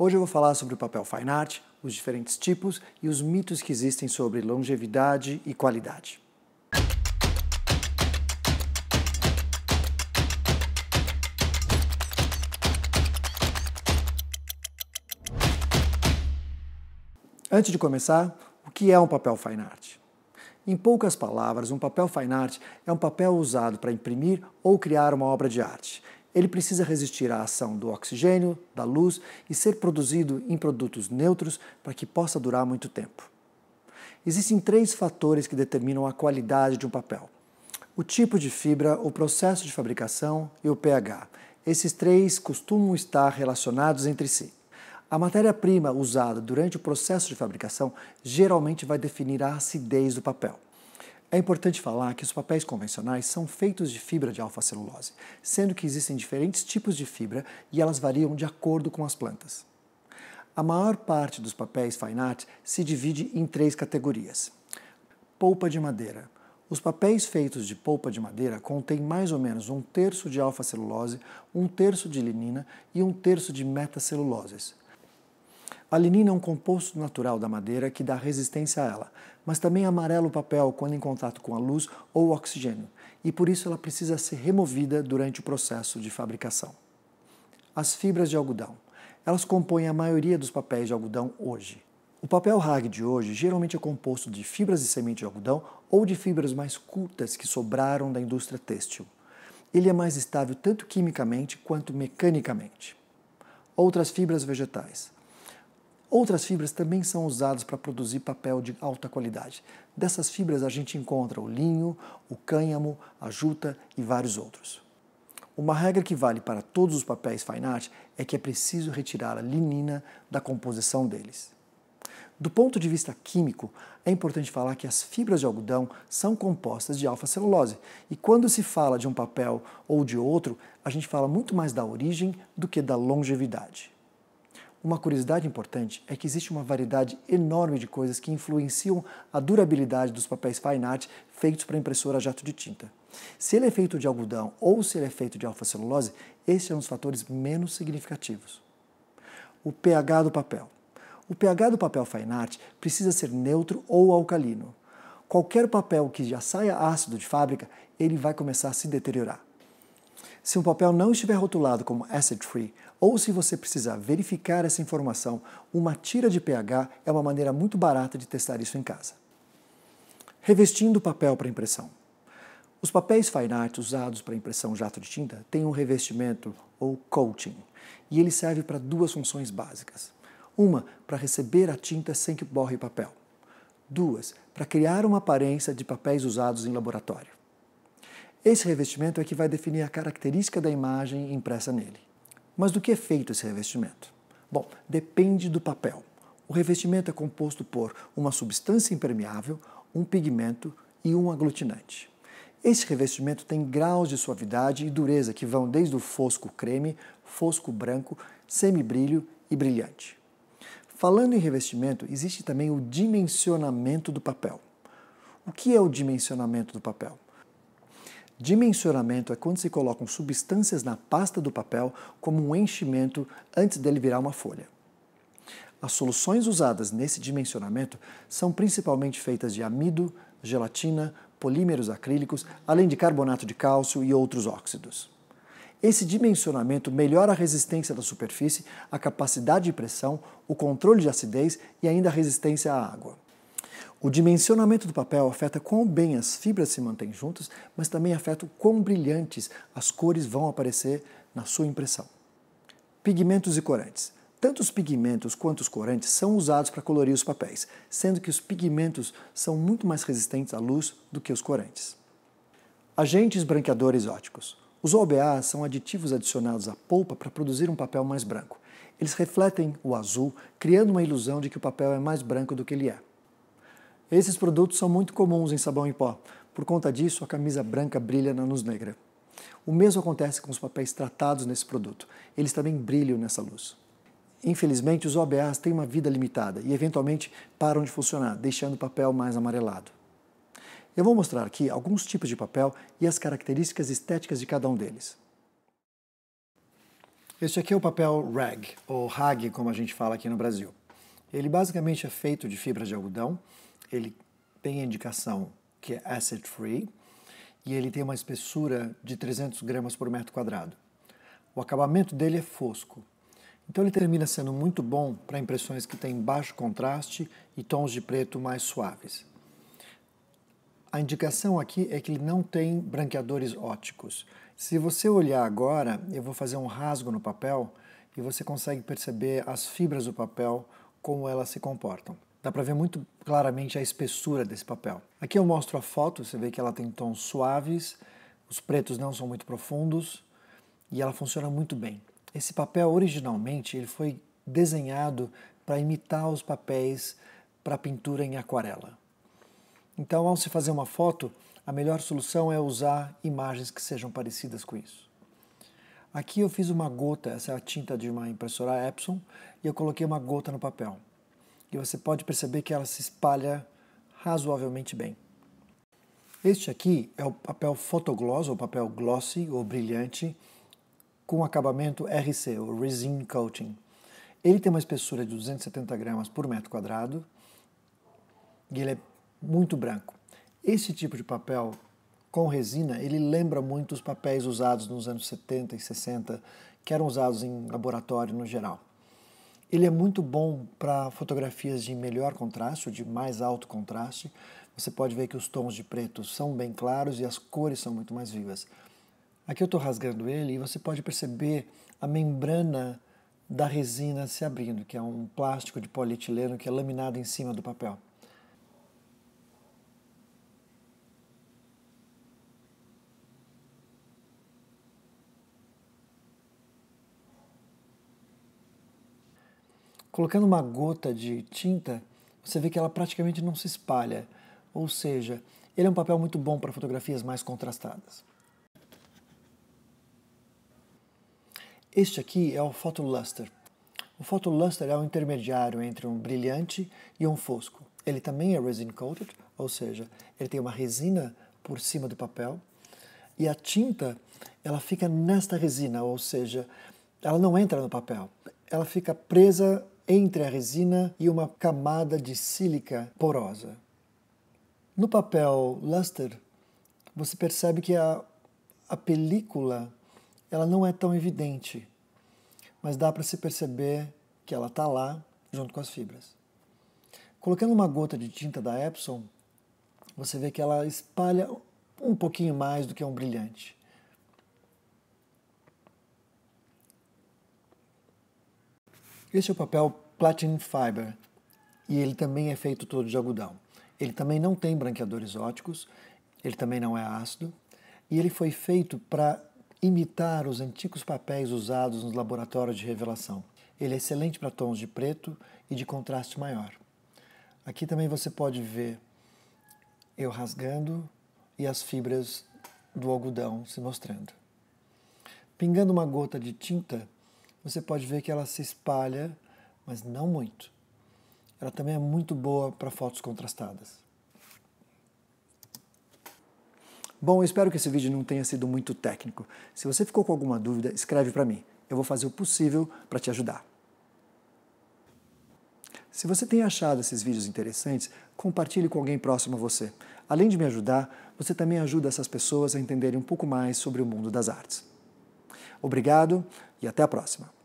Hoje eu vou falar sobre o papel fine art, os diferentes tipos e os mitos que existem sobre longevidade e qualidade. Antes de começar, o que é um papel fine art? Em poucas palavras, um papel fine art é um papel usado para imprimir ou criar uma obra de arte ele precisa resistir à ação do oxigênio, da luz e ser produzido em produtos neutros para que possa durar muito tempo. Existem três fatores que determinam a qualidade de um papel: o tipo de fibra, o processo de fabricação e o pH. Esses três costumam estar relacionados entre si. A matéria-prima usada durante o processo de fabricação geralmente vai definir a acidez do papel. É importante falar que os papéis convencionais são feitos de fibra de alfa-celulose, sendo que existem diferentes tipos de fibra e elas variam de acordo com as plantas. A maior parte dos papéis fine art se divide em três categorias. Polpa de madeira. Os papéis feitos de polpa de madeira contêm mais ou menos um terço de alfa-celulose, um terço de linina e um terço de metaceluloses. A linina é um composto natural da madeira que dá resistência a ela, mas também amarela o papel quando em contato com a luz ou o oxigênio, e por isso ela precisa ser removida durante o processo de fabricação. As fibras de algodão. Elas compõem a maioria dos papéis de algodão hoje. O papel rag de hoje geralmente é composto de fibras de semente de algodão ou de fibras mais curtas que sobraram da indústria têxtil. Ele é mais estável tanto quimicamente quanto mecanicamente. Outras fibras vegetais. Outras fibras também são usadas para produzir papel de alta qualidade. Dessas fibras a gente encontra o linho, o cânhamo, a juta e vários outros. Uma regra que vale para todos os papéis fine art é que é preciso retirar a linina da composição deles. Do ponto de vista químico, é importante falar que as fibras de algodão são compostas de alfa-celulose, e quando se fala de um papel ou de outro, a gente fala muito mais da origem do que da longevidade. Uma curiosidade importante é que existe uma variedade enorme de coisas que influenciam a durabilidade dos papéis fine art feitos para impressora jato de tinta. Se ele é feito de algodão ou se ele é feito de alfa esse esses são os fatores menos significativos. O pH do papel. O pH do papel fine art precisa ser neutro ou alcalino. Qualquer papel que já saia ácido de fábrica, ele vai começar a se deteriorar. Se um papel não estiver rotulado como acid free, ou se você precisar verificar essa informação, uma tira de pH é uma maneira muito barata de testar isso em casa. Revestindo papel para impressão. Os papéis fine art usados para impressão jato de tinta têm um revestimento ou coating, e ele serve para duas funções básicas. Uma, para receber a tinta sem que borre papel. Duas, para criar uma aparência de papéis usados em laboratório. Esse revestimento é que vai definir a característica da imagem impressa nele. Mas do que é feito esse revestimento? Bom, depende do papel. O revestimento é composto por uma substância impermeável, um pigmento e um aglutinante. Esse revestimento tem graus de suavidade e dureza que vão desde o fosco creme, fosco branco, semibrilho e brilhante. Falando em revestimento, existe também o dimensionamento do papel. O que é o dimensionamento do papel? Dimensionamento é quando se colocam substâncias na pasta do papel como um enchimento antes dele virar uma folha. As soluções usadas nesse dimensionamento são principalmente feitas de amido, gelatina, polímeros acrílicos, além de carbonato de cálcio e outros óxidos. Esse dimensionamento melhora a resistência da superfície, a capacidade de pressão, o controle de acidez e ainda a resistência à água. O dimensionamento do papel afeta quão bem as fibras se mantêm juntas, mas também afeta o quão brilhantes as cores vão aparecer na sua impressão. Pigmentos e corantes. Tanto os pigmentos quanto os corantes são usados para colorir os papéis, sendo que os pigmentos são muito mais resistentes à luz do que os corantes. Agentes branqueadores óticos. Os OBA são aditivos adicionados à polpa para produzir um papel mais branco. Eles refletem o azul, criando uma ilusão de que o papel é mais branco do que ele é. Esses produtos são muito comuns em sabão em pó. Por conta disso, a camisa branca brilha na luz negra. O mesmo acontece com os papéis tratados nesse produto. Eles também brilham nessa luz. Infelizmente, os OBAs têm uma vida limitada e eventualmente param de funcionar, deixando o papel mais amarelado. Eu vou mostrar aqui alguns tipos de papel e as características estéticas de cada um deles. Este aqui é o papel rag, ou rag, como a gente fala aqui no Brasil. Ele basicamente é feito de fibra de algodão ele tem a indicação que é acid free e ele tem uma espessura de 300 gramas por metro quadrado. O acabamento dele é fosco, então ele termina sendo muito bom para impressões que têm baixo contraste e tons de preto mais suaves. A indicação aqui é que ele não tem branqueadores óticos. Se você olhar agora, eu vou fazer um rasgo no papel e você consegue perceber as fibras do papel, como elas se comportam. Dá para ver muito claramente a espessura desse papel. Aqui eu mostro a foto, você vê que ela tem tons suaves, os pretos não são muito profundos e ela funciona muito bem. Esse papel originalmente ele foi desenhado para imitar os papéis para pintura em aquarela. Então, ao se fazer uma foto, a melhor solução é usar imagens que sejam parecidas com isso. Aqui eu fiz uma gota, essa é a tinta de uma impressora Epson, e eu coloquei uma gota no papel e você pode perceber que ela se espalha razoavelmente bem. Este aqui é o papel fotogloss, ou papel glossy, ou brilhante, com acabamento RC, ou Resin Coating. Ele tem uma espessura de 270 gramas por metro quadrado e ele é muito branco. Esse tipo de papel com resina, ele lembra muito os papéis usados nos anos 70 e 60, que eram usados em laboratório no geral. Ele é muito bom para fotografias de melhor contraste, de mais alto contraste. Você pode ver que os tons de preto são bem claros e as cores são muito mais vivas. Aqui eu estou rasgando ele e você pode perceber a membrana da resina se abrindo, que é um plástico de polietileno que é laminado em cima do papel. Colocando uma gota de tinta, você vê que ela praticamente não se espalha, ou seja, ele é um papel muito bom para fotografias mais contrastadas. Este aqui é o Photoluster. O Photoluster é um intermediário entre um brilhante e um fosco. Ele também é resin coated, ou seja, ele tem uma resina por cima do papel e a tinta ela fica nesta resina, ou seja, ela não entra no papel, ela fica presa entre a resina e uma camada de sílica porosa. No papel luster, você percebe que a, a película ela não é tão evidente, mas dá para se perceber que ela está lá junto com as fibras. Colocando uma gota de tinta da Epson, você vê que ela espalha um pouquinho mais do que um brilhante. Este é o papel Platinum Fiber e ele também é feito todo de algodão. Ele também não tem branqueadores óticos, ele também não é ácido e ele foi feito para imitar os antigos papéis usados nos laboratórios de revelação. Ele é excelente para tons de preto e de contraste maior. Aqui também você pode ver eu rasgando e as fibras do algodão se mostrando. Pingando uma gota de tinta você pode ver que ela se espalha, mas não muito. Ela também é muito boa para fotos contrastadas. Bom, eu espero que esse vídeo não tenha sido muito técnico. Se você ficou com alguma dúvida, escreve para mim. Eu vou fazer o possível para te ajudar. Se você tem achado esses vídeos interessantes, compartilhe com alguém próximo a você. Além de me ajudar, você também ajuda essas pessoas a entenderem um pouco mais sobre o mundo das artes. Obrigado e até a próxima!